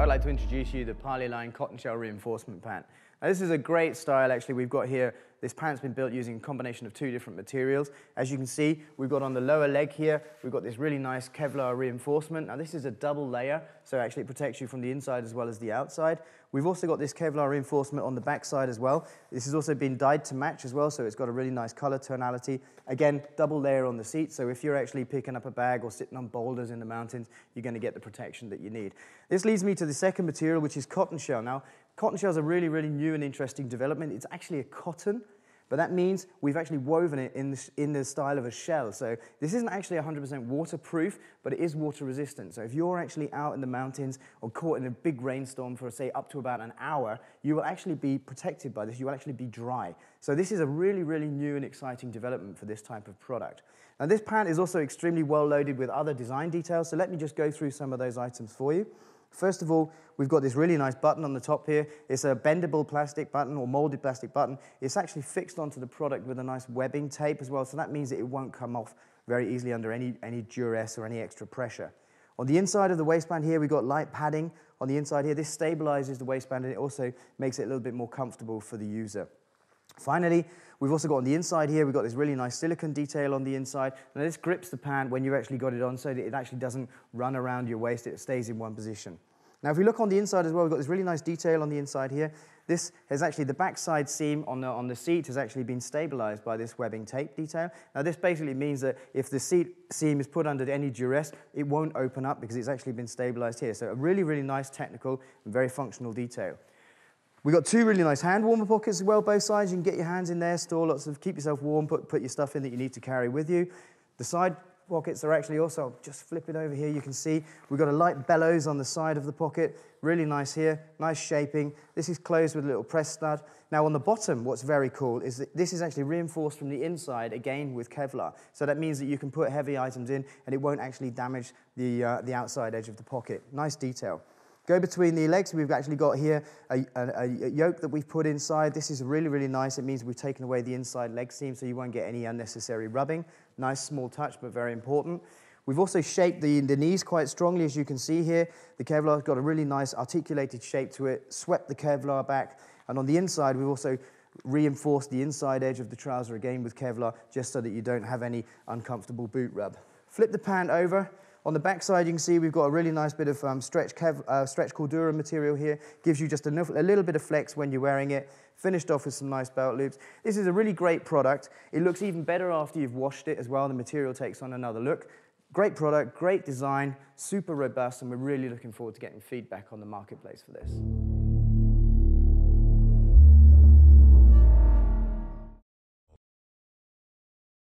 I'd like to introduce you the Parley Line Cotton Shell Reinforcement Pant. Now, this is a great style, actually, we've got here this pant's been built using a combination of two different materials. As you can see, we've got on the lower leg here, we've got this really nice Kevlar reinforcement. Now this is a double layer, so actually it protects you from the inside as well as the outside. We've also got this Kevlar reinforcement on the backside as well. This has also been dyed to match as well, so it's got a really nice color tonality. Again, double layer on the seat, so if you're actually picking up a bag or sitting on boulders in the mountains, you're gonna get the protection that you need. This leads me to the second material, which is cotton shell. Now, Cotton shell is a really, really new and interesting development. It's actually a cotton, but that means we've actually woven it in the, in the style of a shell. So this isn't actually 100% waterproof, but it is water resistant. So if you're actually out in the mountains or caught in a big rainstorm for, say, up to about an hour, you will actually be protected by this. You will actually be dry. So this is a really, really new and exciting development for this type of product. Now, this pant is also extremely well loaded with other design details, so let me just go through some of those items for you. First of all, we've got this really nice button on the top here. It's a bendable plastic button or molded plastic button. It's actually fixed onto the product with a nice webbing tape as well, so that means that it won't come off very easily under any, any duress or any extra pressure. On the inside of the waistband here, we've got light padding on the inside here. This stabilizes the waistband and it also makes it a little bit more comfortable for the user. Finally, we've also got on the inside here, we've got this really nice silicon detail on the inside. Now this grips the pan when you've actually got it on so that it actually doesn't run around your waist, it stays in one position. Now if we look on the inside as well, we've got this really nice detail on the inside here. This has actually, the backside seam on the, on the seat has actually been stabilized by this webbing tape detail. Now this basically means that if the seat seam is put under any duress, it won't open up because it's actually been stabilized here. So a really, really nice technical and very functional detail. We've got two really nice hand warmer pockets as well, both sides. You can get your hands in there, store lots of, keep yourself warm, put, put your stuff in that you need to carry with you. The side pockets are actually also, just flipping over here, you can see we've got a light bellows on the side of the pocket. Really nice here, nice shaping. This is closed with a little press stud. Now on the bottom, what's very cool is that this is actually reinforced from the inside, again with Kevlar. So that means that you can put heavy items in and it won't actually damage the, uh, the outside edge of the pocket. Nice detail. Go between the legs. We've actually got here a, a, a, yoke that we've put inside. This is really, really nice. It means we've taken away the inside leg seam so you won't get any unnecessary rubbing. Nice small touch, but very important. We've also shaped the, the knees quite strongly, as you can see here. The Kevlar's got a really nice articulated shape to it, swept the Kevlar back. And on the inside, we've also reinforced the inside edge of the trouser again with Kevlar, just so that you don't have any uncomfortable boot rub. Flip the pant over, on the backside, you can see we've got a really nice bit of um, stretch, kev, uh, stretch Cordura material here. Gives you just a, a little bit of flex when you're wearing it. Finished off with some nice belt loops. This is a really great product. It looks even better after you've washed it as well. The material takes on another look. Great product, great design, super robust, and we're really looking forward to getting feedback on the marketplace for this.